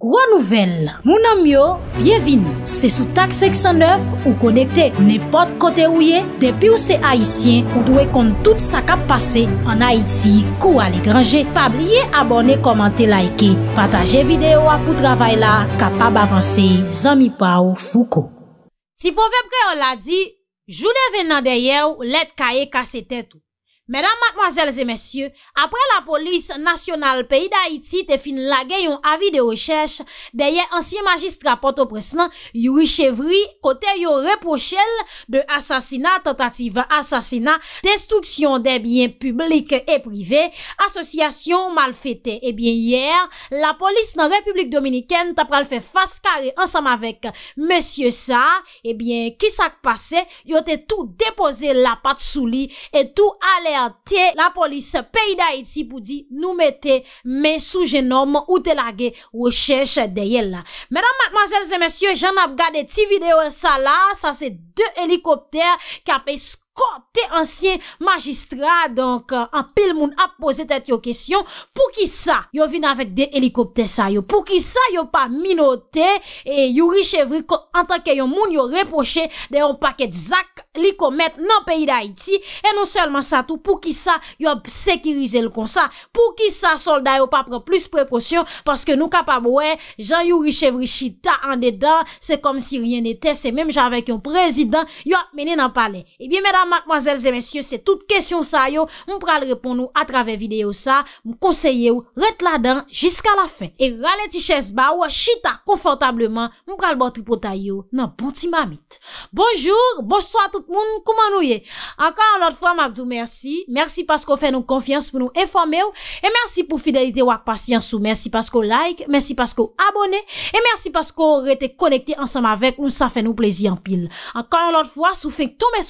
Gwa nouvel, mounan myo, byevini, se sou tak 609 ou konekte nepot kote ou ye, depi ou se haisyen ou dwe kont tout sa kap pase an Haiti kou al ekranje, pa blye abone komante laike, pataje videyo apou travay la kapab avanse zami pa ou fuko. Si pou vepre on la di, jounen ven nan deye ou let kaye kase tete ou. Mèdame, mademoiselles et messieurs, apre la polis nasyonal peyi d'Haïti te fin lagè yon avi de rechèche deye ansye magistra porto presnan Yuri Chevri, kote yon reprochèl de asasina tentative asasina destruksyon de biyen publik et privé, asosyasyon mal fété. Ebyen, eh yèr, la polis nan Republik Dominikèn tapre al fè faskare ansam avèk messie sa, ebyen, eh kisak pase, yote tout depose la pat souli et tout alè la polis pey da iti pou di nou mette me sou jenom ou te lage ou e chèche deyèl la. Mèdam matmazèl se mèsyò, jen ap gade ti video sa la, sa se de helikopter ki apè skonjèl kote ansyen magistra donk an euh, pil moun ap pose tet yo kesyon pou ki sa yo vin avèk de helikopter sa yo pou ki sa yo pa minote e yuri chevri kon an tanke yon moun yo repoche de yon paket zak li kon met nan peyi da iti e non selman sa tou pou ki sa yo sekirize l kon sa pou ki sa solda yo pa pre plus prekosyon paske nou kapab wè jan yuri chevri chita an dedan se kom si ryen etè se mèm jan avèk yon prezident yo ap menè nan pale e eh bi mèda Matmoazèl zè mensyè, se tout kèsyon sa yo Moun pral repon nou a travè videyo sa Moun konseye yo, ret la dan Jiska la fen, e ralè ti chèz ba Ou a chita konfortableman Moun pral botri pota yo, nan bonti mamit Bonjour, bonsoit tout moun Kouman nou ye, ankan an lot fwa Magdou, mersi, mersi paskou fè nou Konfians pou nou enfame yo, e mersi Pou fidelite wak pasyen sou, mersi paskou Like, mersi paskou abone E mersi paskou rete konekte ansam avek Nou sa fè nou plezi an pil Ankan an lot fwa, sou fèk tou mè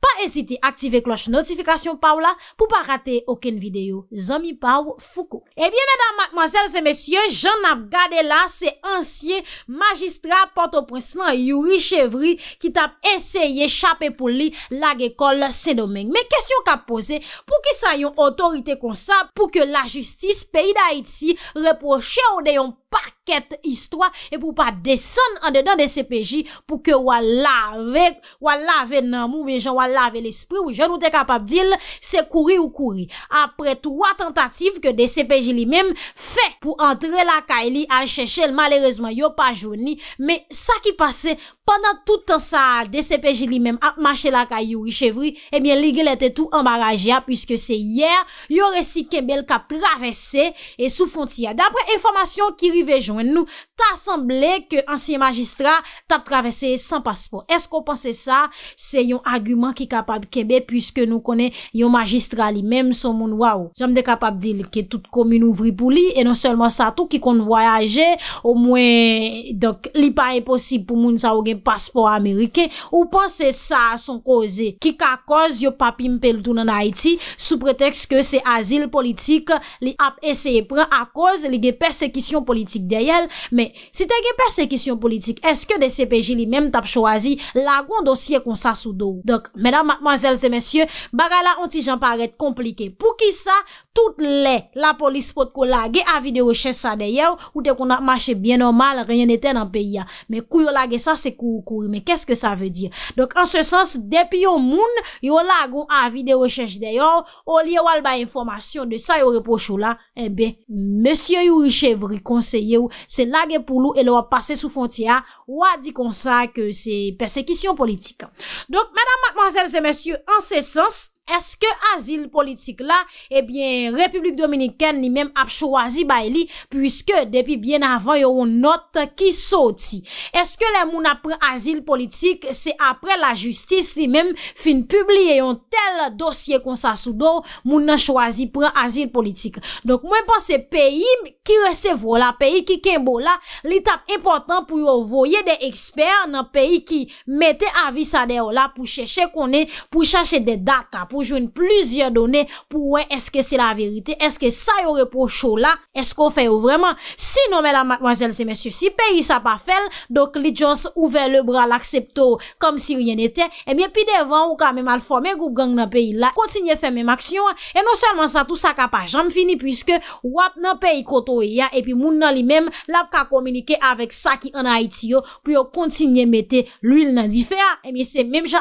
pa esiti aktive kloche notifikasyon pa w la pou pa rate oken videyo zami pa w fuko e bie mèdame, mèdame, mèdame, mèdame, mèdame jen ap gade la se ansye magistra pote presnan Yuri Chevri ki tap eseye chapè pou li lage kol se domen mè kèsyon ka pose pou ki sa yon otorite kon sa pou ke la justis peyi da iti reproche ou de yon paket istwa e pou pa desen an dedan de se peji pou ke wala ve wala ve nan mou mè jan Ou a lave l'esprit Ou je nou te kapab dil Se kouri ou kouri Apre 3 tentative Ke DCPJ li mem Fe pou entre la ka Li a chechel Malerezman yo pa jouni Me sa ki pase Pendan toutan sa DCPJ li mem A mache la ka Yowri chevri Ebyen eh ligel ete tout Embarajea Piske se yer Yo resi kemel Ka travesse E sou fontia Dapre informasyon Ki rive joun Nou ta asemble Ke ansye magistra Ta travesse San paspo Esko panse sa Se yon agrim ki kapab kebe pwiske nou kone yon magistra li mem son moun waw janm de kapab di li ke tout komoun ouvri pou li e non selman sa tou ki kon voyaje ou mwen dok li pa e posib pou moun sa ou gen paspor Amerike ou pan se sa son koze ki ka koz yo papim pel tou nan Haiti sou preteks ke se asil politik li ap eseye pre a koz li gen persekisyon politik deyel me se te gen persekisyon politik eske de CPJ li mem tap choazi la goun dosye kon sa sou dou dok Madame, mademoiselles et messieurs Bagala anti-jean paraite komplike Pou ki sa, tout lè La polis pot ko lage avi de rechèche sa dèyèw Ou te kon ak mache bien normal Rèyen etè nan peyi ya Mè kou yo lage sa, se kou kou Mè kèskè sa vè diè Dok an se sens, depi yo moun Yo lage ou avi de rechèche dèyèw Ou liye wal ba informasyon De sa yo repochou la Mèsie yo richèvri konseye ou Se lage pou lou, el ou a pase sou fontia Ou a di konsa ke se persekisyon politika Dok madame, mademoiselles et messieurs Mesdames et messieurs, en ce sens, Eske azil politik la? Ebyen, Republik Dominikèn li men ap chwazi bay li pwiske depi bien avan yon not ki soti. Eske la moun ap pren azil politik? Se apre la justis li men fin publie yon tel dosye kon sa soudo moun nan chwazi pren azil politik. Donk mwen pan se peyi ki resevo la, peyi ki kenbo la, li tap important pou yon voye de eksper nan peyi ki mette avisa deyo la pou cheche konen, pou cheche de data pou, joun plusieurs données pou wè est-ce que c'est la vérité, est-ce que ça y aurait pas chaud là, est-ce qu'on fè ou vraiment. Sinon, mesdames, mademoiselles et messieurs, si pays sa pa fèl, donc les gens ouvèrent le bras, l'acceptent comme si rien n'était, et eh bien, puis devant, ou ka mè mal formé, group gang nan pays la, continuez fè mèm action, et non seulement ça, tout ça ka pa jam fini, puisque ou ap nan pays koto e y a, et puis moun nan li mèm, la pa ka komunike avèk sa ki an haïti yo, puis yo continuez mette l'huile nan di fè a, et eh bien, c'est mèm jò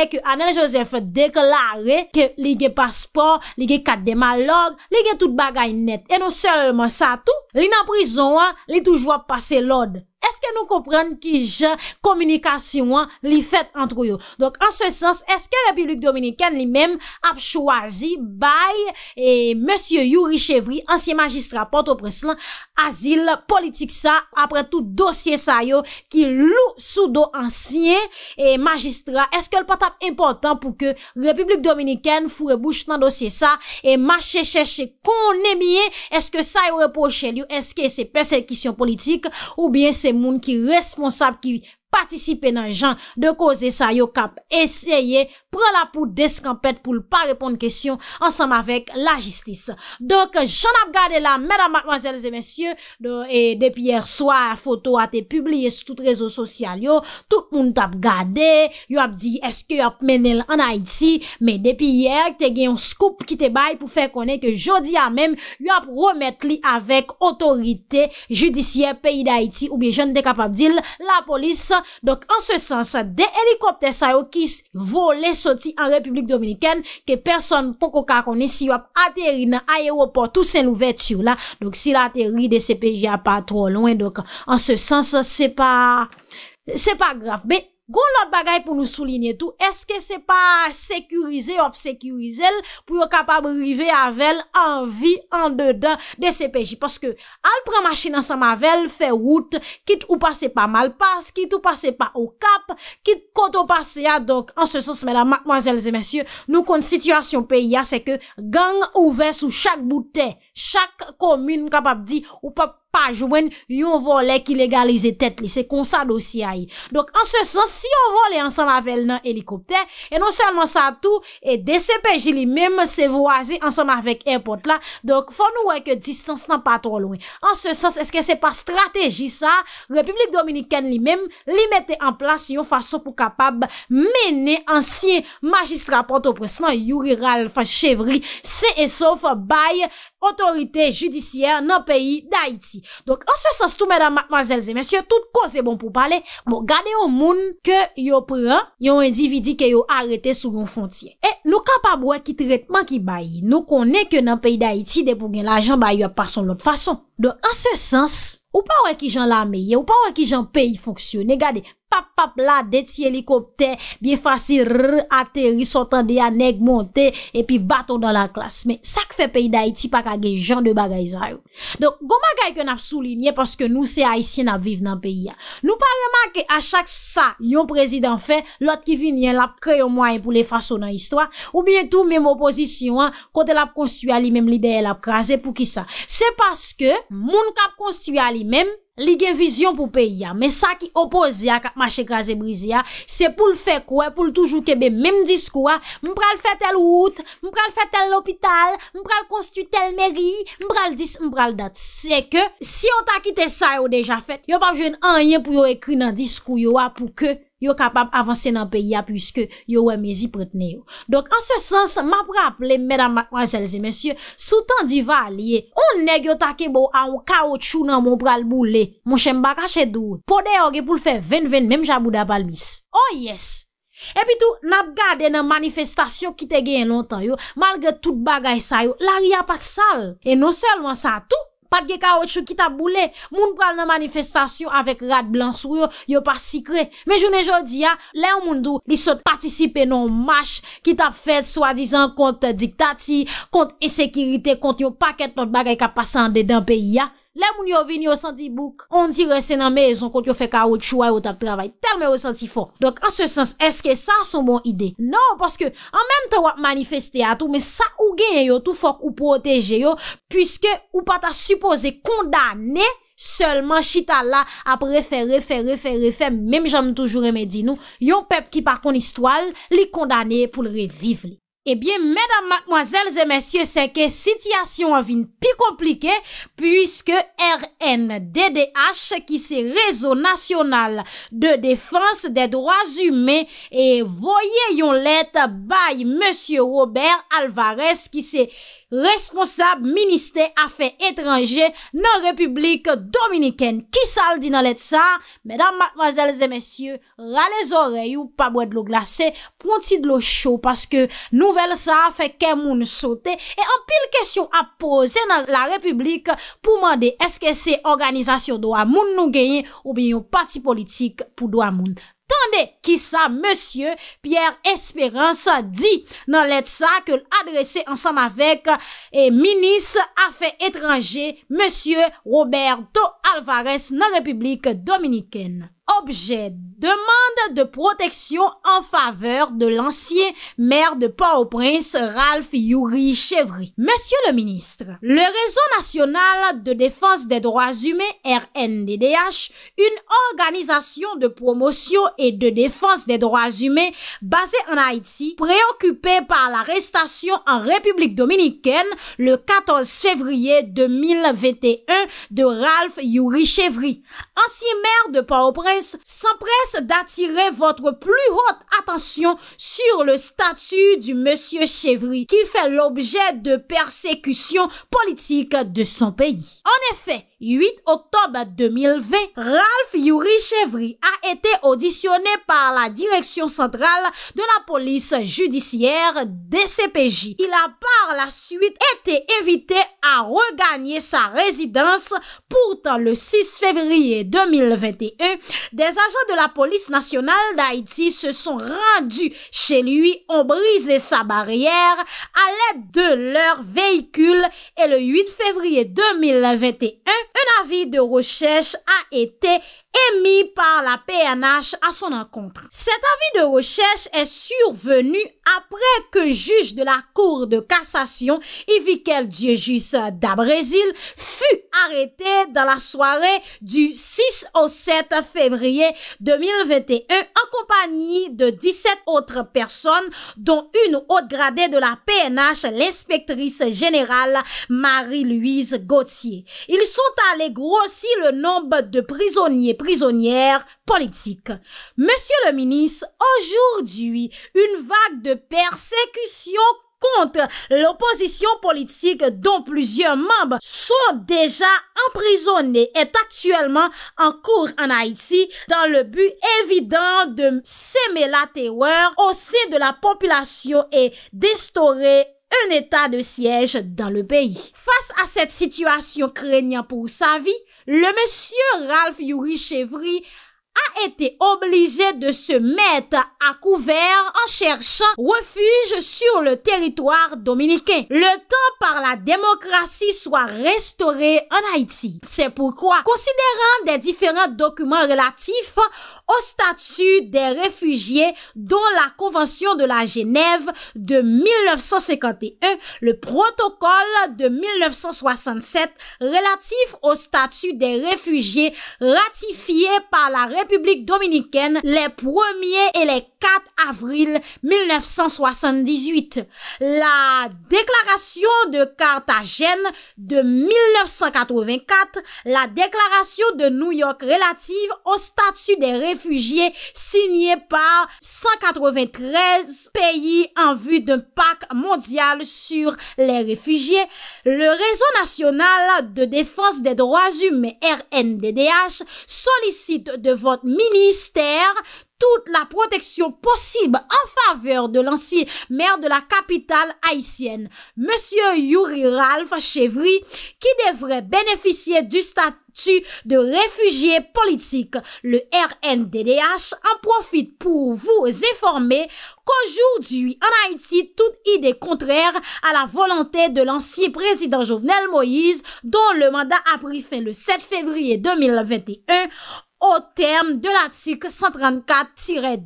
E ke Anel Joseph deklare ke li ge paspor, li ge kadema log, li ge tout bagay net. E nou selman sa tou, li nan prizon an, li toujwa pase lod. eske nou komprenn ki jè komunikasyon li fet antrou yo? Donk, an se sens, eske Republik Dominikèn li men ap chwazi baye, e, Monsie Youri Chevri, ansye magistra, pote opreslan, azil, politik sa apre tout dosye sa yo ki lou sou do ansye e magistra, eske l patap impotant pou ke Republik Dominikèn fure bouche nan dosye sa, e mache cheche kon emye eske sa yo repoche li yo, eske se persekisyon politik, ou bien se moun ki responsab ki... Patisipe nan jan de koze sa yo kap esye pre la pou deskampet pou l pa repon de kesyon ansanm avek la jistis. Donk jan ap gade la mèdam matmazèl zè mèsyè. Donk depi yèr swa foto a te publie sou tout rezo sosyal yo. Tout moun tap gade. Yo ap di eske yo ap menel an Haiti. Men depi yèr te gen yon scoop ki te bay pou fè konè ke jodi a mèm. Yo ap remet li avek otorite judisye peyi d'Haiti. Ou bi jen de kap ap dil la polis. Donk, an se sens, de helikopter sa yo ki vole soti an Republik Dominiken, ke person poko kakone si yo ap aterri nan ayeropor tou sen nou vet sou la, donk, si la aterri de CPJ a pa trolouen, donk, an se sens, se pa, se pa graf, be. Gon lot bagay pou nou souligne tou, eske se pa sekurize, hop sekurize l pou yo kapab rive avel anvi an dedan de CPJ. Paske al pre machina san mavel, fe wout, kit ou pase pa mal pas, kit ou pase pa ou kap, kit koto pase ya. Dok, an se sos mè la, mwazèl zè mèsyè, nou konn situasyon pe ya, se ke gang ouve sou chak boutè, chak komine mkapab di ou pap. pa jwen yon volèk ilegalize tet li. Se konsa dosi a yi. Donk an se sens, si yon volèk ansan avèl nan helikopter, e non selman sa tout e desepèji li mèm se voazi ansan avèk airport la. Donk fò nou wèk distance nan patro loun. An se sens, eske se pa strategi sa, Republik Dominikèn li mèm li mette an plas yon fason pou kapab mène ansye magistraporto presnan Yuriral Fachevri, se esof baye otorite judisièr nan peyi d'Haïti. Don an se sens tou mèda mademazèl zè mèsyè, tout ko zè bon pou pale, bon gade yon moun ke yon pre, yon individi ke yon arete sou yon fontyen. E nou kapab wè ki tretman ki bayi, nou konè ke nan peyi da iti de pou gen l'ajan bayi wè pason l'ot fason. Don an se sens, ou pa wè ki jan la meye, ou pa wè ki jan peyi fonksyon, ne gade... pap, pap, la, deti elikopte, biye fasi rr, ateri, sotan de ya neg monte, epi baton dan la klasme. Sak fe peyi da iti pa kage jan de bagay zayou. Don, goma gay kon ap soulinye, paske nou se haisyen ap vive nan peyi ya. Nou pa remake a chak sa yon prezident fe, lot ki vin yon ap kre yon mwayen pou le fason nan histwa, ou bie tou mem oposisyon, kote l ap konstuye alimem lideye l ap krasen pou ki sa. Se paske moun kap konstuye alimem, li gen vizyon pou peyi ya, men sa ki opozi ya kat mache graze brizi ya, se pou l fe kwa, pou l toujou kebe, men m dis kwa, m pral fete l wout, m pral fete l lopital, m pral konstitu tel meri, m pral dis, m pral dat. Se ke, si yo ta kite sa yo deja fet, yo pap jen an yen pou yo ekri nan dis kou yo a pou ke. yo kapap avanse nan peyi ya pwiske yo wè mezi pretene yo. Donk an se sens, ma pra aple, mèdam, manjèlese, mèsyè, sou tan di valye, ou neg yo take bo a ou kao chou nan moun pral mou le, moun shen baka chedou, pode yo ge pou l fè ven ven, mèm jabou da bal mis. Oh yes! Epi tou, nap gade nan manifestasyon ki te gen yon ton yo, malge tout bagay sa yo, la ri apat sal. E non selman sa tou, Patge ka wè chou ki tap boulè, moun pral nan manifestasyon avèk rad blan sou yo, yo pa sikre. Men jounen jodi ya, lè ou moun dou, li sot patisipe non mâch ki tap fèd swa dizan kont diktati, kont esekirite, kont yo paket not bagay ka pasande den peyi ya. Le moun yo vini yo senti bouk, on dire se nan me, zon kont yo fe ka wot choua yo tap travay, tel me yo senti fok. Dok an se sens, eske sa son bon ide? Non, paske an menm ta wap manifeste a tou, me sa ou genye yo tou fok ou proteje yo, pwiske ou pata suppose kondane, selman chita la ap refere, refere, refere, refere, menm janm toujou remedi nou, yon pep ki pa kon istwal, li kondane pou le revivre. Eh bien, mesdames, mademoiselles et messieurs, c'est que la situation est plus compliquée puisque R.N. D.D.H. qui c'est Réseau National de Défense des Droits Humains et voyez yon lette by M. Robert Alvarez qui c'est responsab ministè a fè etranje nan Republik Dominikèn. Ki sal di nan let sa? Medan matmazèl zè mesyè, ralèz orèy ou pabwèd lo glasè, prontid lo chou paske nouvel sa fè ke moun sote e an pil kesyon a pose nan la Republik pou mande eske se organizasyon do amoun nou genye ou biyon pati politik pou do amoun. Tande ki sa monsye Pierre Esperance di nan let sa ke l adrese ansam avek e eh, minis a fe etranje monsye Roberto Alvarez nan Republik Dominikene. objet demande de protection en faveur de l'ancien maire de Port-au-Prince, Ralph Yuri Chevry. Monsieur le ministre, le Réseau national de défense des droits humains, RNDDH, une organisation de promotion et de défense des droits humains basée en Haïti, préoccupée par l'arrestation en République dominicaine le 14 février 2021 de Ralph Yuri Chevry, ancien maire de Port-au-Prince s'empresse d'attirer votre plus haute attention sur le statut du monsieur Chevry qui fait l'objet de persécutions politiques de son pays. En effet, 8 octobre 2020, Ralph Yuri Chevry a été auditionné par la direction centrale de la police judiciaire DCPJ. Il a par la suite été invité à regagner sa résidence. Pourtant, le 6 février 2021, des agents de la police nationale d'Haïti se sont rendus chez lui, ont brisé sa barrière à l'aide de leur véhicule et le 8 février 2021, un avis de recherche a été émis par la PNH à son encontre. Cet avis de recherche est survenu après que juge de la Cour de cassation, Ivikel Diejus d'Abrésil, fut arrêté dans la soirée du 6 au 7 février 2021 en compagnie de 17 autres personnes, dont une haute gradée de la PNH, l'inspectrice générale Marie-Louise Gauthier. Ils sont allés grossir le nombre de prisonniers Prisonnière politique, Monsieur le ministre, aujourd'hui, une vague de persécution contre l'opposition politique dont plusieurs membres sont déjà emprisonnés est actuellement en cours en Haïti dans le but évident de semer la terreur au sein de la population et d'instaurer un état de siège dans le pays. Face à cette situation craignant pour sa vie, le monsieur Ralph Yuri Chevry a été obligé de se mettre à couvert en cherchant refuge sur le territoire dominicain. Le temps par la démocratie soit restauré en Haïti. C'est pourquoi, considérant des différents documents relatifs au statut des réfugiés dont la Convention de la Genève de 1951, le protocole de 1967 relatif au statut des réfugiés ratifié par la République dominicaine les premiers et les 4 avril 1978. La déclaration de Carthagène de 1984, la déclaration de New York relative au statut des réfugiés signée par 193 pays en vue d'un pacte mondial sur les réfugiés, le Réseau national de défense des droits humains RNDDH sollicite de votre ministère toute la protection possible en faveur de l'ancien maire de la capitale haïtienne, Monsieur Yuri Ralph Chevry, qui devrait bénéficier du statut de réfugié politique. Le RNDDH en profite pour vous informer qu'aujourd'hui, en Haïti, toute idée contraire à la volonté de l'ancien président Jovenel Moïse, dont le mandat a pris fin le 7 février 2021, au terme de l'article 134-2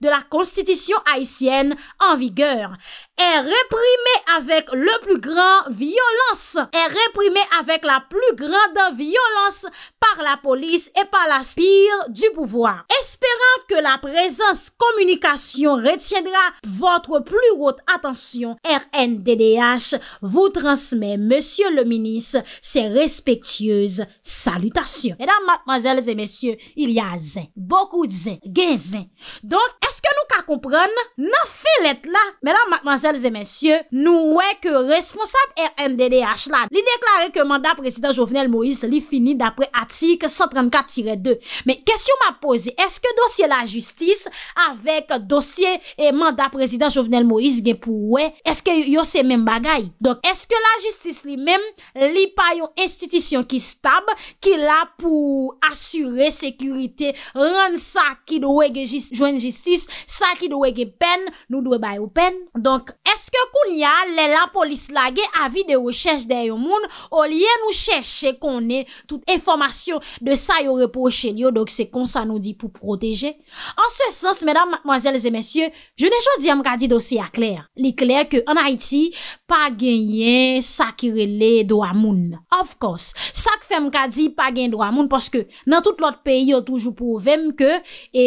de la Constitution haïtienne en vigueur est réprimé avec le plus grand violence, est réprimé avec la plus grande violence par la police et par la spire du pouvoir. Espérant que la présence communication retiendra votre plus haute attention, RNDDH vous transmet, monsieur le ministre, ses respectueuses salutations. Mesdames, mademoiselles et messieurs, il y a zin, beaucoup de zin, gain Donc, nou ka kompran, nan fe let la. Mè nan, manselzè mensyè, nou wè ke responsap RMDDH la. Li deklarè ke mandat prezident Jovenel Moïse li fini dapre atik 134-2. Mè, kesyon ma pose, eske dosye la justis avèk dosye mandat prezident Jovenel Moïse gen pou wè? Eske yo se men bagay? Donk, eske la justis li men li pa yon institisyon ki stab ki la pou asyre sekurite ren sa ki nou wè gen joen justis sa ki dwe ge pen, nou dwe bay ou pen. Donk, eske koun ya lè la polis lage avi de rechèche de yo moun, ou liye nou chèche konè tout informasyon de sa yo repo chèl yo, donk se kon sa nou di pou proteje. An se sens, mèdam, mwazèl, zè mèsyè, jounè jò di am kadi dosi akler. Li kler ke an Haiti, pa genyen sa ki rele do amoun. Of course, sa ke fèm kadi pa genyen do amoun, poske nan tout lot peyi yo toujou pou vèm ke e,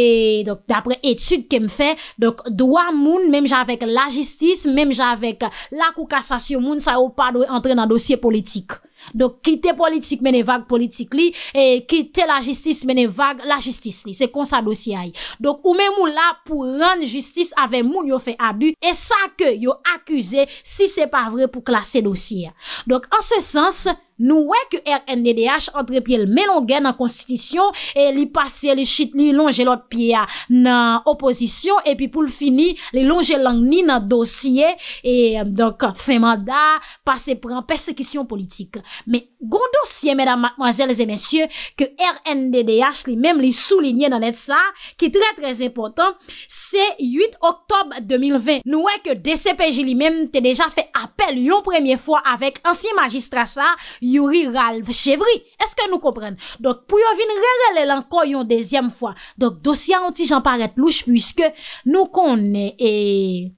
donk, dapre etud ke fè. Dok, dwa moun, mèm javek la jistis, mèm javek lakou kasasyon moun, sa ou pa entre nan dosye politik. Donk kite politik mene vage politik li, kite la jistis mene vage la jistis li, se kon sa dosye ay. Donk ou men mou la pou ren jistis ave moun yo fe abu, e sa ke yo akuse si se pa vre pou klaser dosye. Donk an se sens, nou wek RNDH antre pie l melongen nan konstitisyon, e li pase li chit ni lonje euh, lot piya nan oposisyon, e pi pou l fini, li lonje lang ni nan dosye, e donk fè manda, pase pran persekisyon politik. 没。Gondosye, mèdam, mwazèl, zè mèsyè, ke RNDDH li mèm li soulinye nan et sa, ki trè trè zè potan, se 8 oktob 2020. Nouè ke DCPJ li mèm te deja fè apel yon premiè fwa avèk ansye magistra sa, Yuri Ralf Chevri. Eske nou kompren? Dok, pou yo vin rè rè lè lankoy yon dezyèm fwa. Dok, dosya an ti jan paret louche, pwiske nou konè e...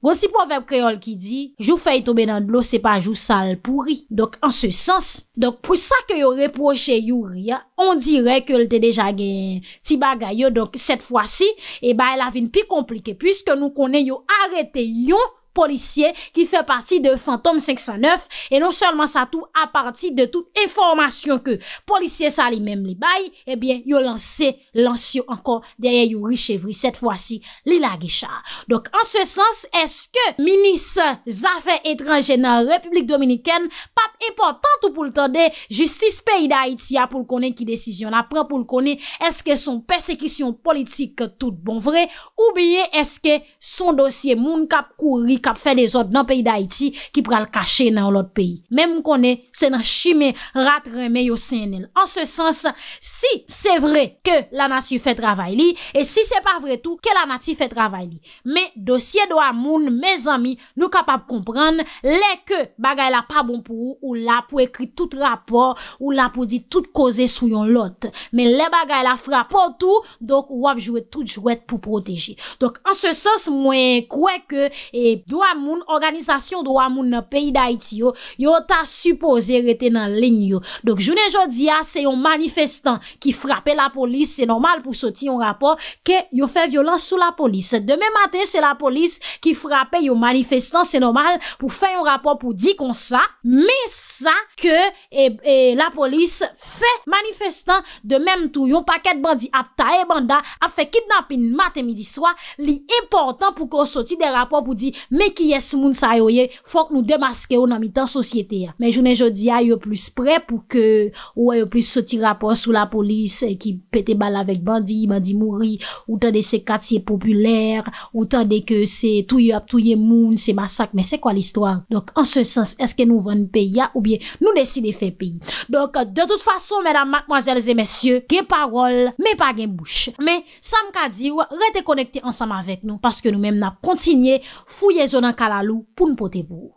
Gonsi pou avèp kreol ki di, jou fèy tobe nan blo, se pa jou sal pouri. Dok, an se sens. Dok, pou yo vin rè rè lankoy yon de ou sa ke yo reproche yu ria, on direk ke el te deja gen ti bagay yo, donk set fwa si, e eh ba el avin pi komplike, pwiske nou konen yo arete yon Polisye ki fe pati de Fantom 509 E non solman sa tou A pati de tout informasyon ke Polisye sa li mem li bay Ebyen yon lanse lanse yon ankon Derye yon riche vri Sete fwasi li la gichar Dok an se sens eske Minis zafen etranje nan Republik Dominiken Pap e portant ou pou l'tande Justis peyi da Haitia pou l'kone Ki desisyon apre pou l'kone Eske son persekisyon politik tout bon Vre oubyen eske Son dosye moun kap kou rik kap fè desot nan peyi d'Haïti ki pral kache nan lòt peyi. Mè mkone se nan chimè rat remè yo CNL. An se sens, si se vre ke la nasi fè travay li e si se pa vre tou, ke la nasi fè travay li. Mè dosye do amoun, mè zami, nou kapap kompran, lè ke bagay la pa bon pou ou la pou ekri tout rapor ou la pou di tout koze sou yon lot. Mè lè bagay la frapo tou, donk wap jwè tout jwè pou proteje. Donk an se sens mwen kwe ke e Dwa moun, organizasyon dwa moun nan peyi da iti yo, yo ta supose rete nan len yo. Donk, jounen jodia, se yon manifestant ki frape la polis, se normal pou soti yon rapor, ke yo fe violans sou la polis. Deme mate, se la polis ki frape yon manifestant, se normal pou fe yon rapor pou di kon sa, me sa ke e, e, la polis fe manifestant, de mem tou yon paket bandi ap tae banda, ap fe kidnapin mate midi swa, li important pou kon soti de rapor pou di manifestant, ki yes moun sa yo ye, fok nou demaske yo nan mi tan sosyete ya. Men jounen jodi ya yo plus pre pou ke yo yo plus soti rapon sou la polis ki eh, pete bal avek bandi, bandi mouri, ou tan de se katye populer ou tan de ke se touye ap touye moun, se masak. Men se kwa l'histoire? Donk an se sens eske nou van pe ya ou bien nou deside fe pe Donk de tout fason menam makmoazelze mesye, gen parol men pa gen bouch. Men sam ka di ou rete konekte ansam avek nou paske nou menm nan kontinye fouyez zonan kalalou poun potebou.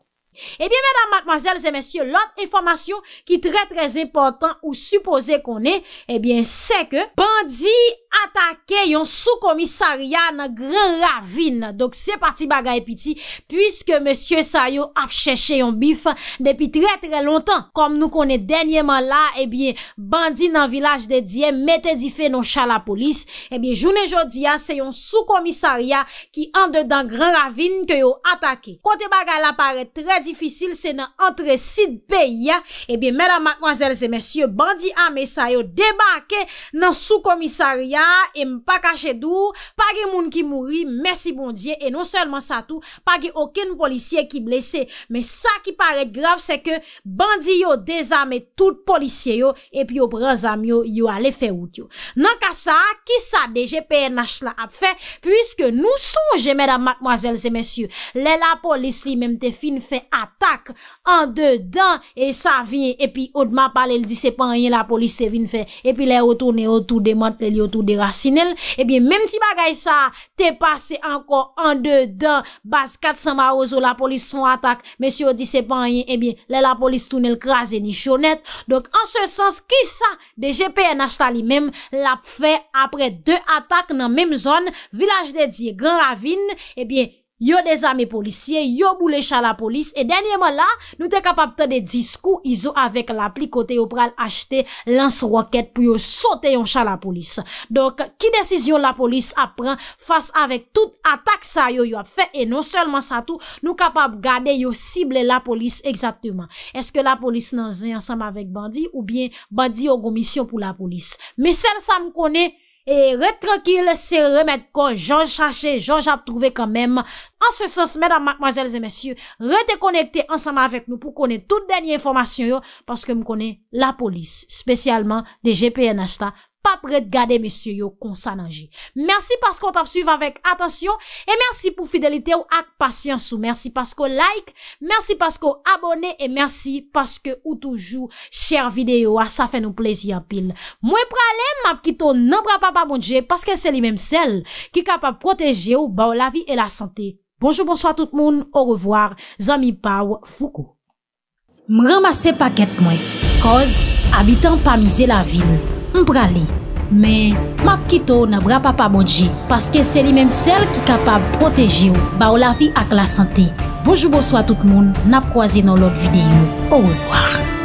Ebyen, eh mèdam, magmazèl, zè mèsyè, lòt informasyon ki trè trè impotant ou supposè konè, ebyen, eh sè ke pandi Atake yon sou komisaria Nan gran ravine Dok se pati bagay epiti Puiske monsye sa yo apcheche yon bif Depi tre tre lontan Kom nou konen denyeman la Ebyen bandi nan vilaj de diye Mete di fe non chal la polis Ebyen jounen jodia se yon sou komisaria Ki ande dan gran ravine Ke yo atake Kote bagay la pare tre difisil Se nan antre sit ah. eh beya Ebyen menan makwazel se monsye Bandi ame sa yo debake Nan sou komisaria e m pa kache dour, pa ge moun ki mouri mersi moun diye, e non selman sa tou pa ge oken polisye ki blese me sa ki parek grav se ke bandi yo dezame tout polisye yo, e pi yo bran zam yo yo ale fe wout yo nan ka sa, ki sa deje pe enach la ap fe puisque nou son jeme dam makmoazel se mesye le la polis li memte fin fe atak an de dan e sa vin, e pi odman pal el di se pan yon la polis te vin fe e pi le otoune otou de mat, le li otou derasinel. Ebyen, eh mèm ti bagay sa, te pase ankon an de dan bas 400 maroz ou la polis son atak. Mèsyo di se panye, ebyen, la polis tou nel krasen ni chounet. Donk, an se sens, ki sa de GPN achta li mèm, la pfe apre 2 atak nan mèm zon, vilaj de di Grand Ravine, ebyen, eh Yo de zame policye, yo boule chal la polis, e denye man la nou te kapap te de diskou izo avek la pli kote yo pral achete lans roket pou yo sote yon chal la polis. Donk ki desisyon la polis ap pran fas avek tout atak sa yo yo ap fe, e non selman sa tou nou kapap gade yo sible la polis ekzatman. Eske la polis nan zin ansam avek bandi ou bien bandi yo gomisyon pou la polis. Me sel sa m konen... E et re-tranquil se remèd kon jonge chachè, jonge ap trouvè kèmèm. An se sens, mèdam, mackmazèl, zè mèsyou, re-dèkonekte ansama avèk nou pou konè tout denye informasyon yo paske m konè la polis, spesialman de GPN Ashta. Mwen apre de gade monsiyo yo konsan anje. Mersi pasko an tap suyve avek atensyon. E mersi pou fidelite ou ak pasyansou. Mersi pasko like. Mersi pasko abone. E mersi pasko ou toujou. Cher video, a ah, sa fe nou plezi apil. Mwen pralem apkito nanbra pa pa mounje. Paske se li menm sel. Ki kapap proteje ou ba ou la vi e la sante. Bonjou bonsoy tout moun. Ou revoir. Zami pa ou fuko. Mwen ramase paket mwen. Koz, abitan pa mize la vil. Mprale, me, map kito na bra papamonji, paske se li menm sel ki kapab proteji ou, ba ou la fi ak la sante. Bojoubo swa tout moun, nap kwa zi nan lot videyo. Ou revoar.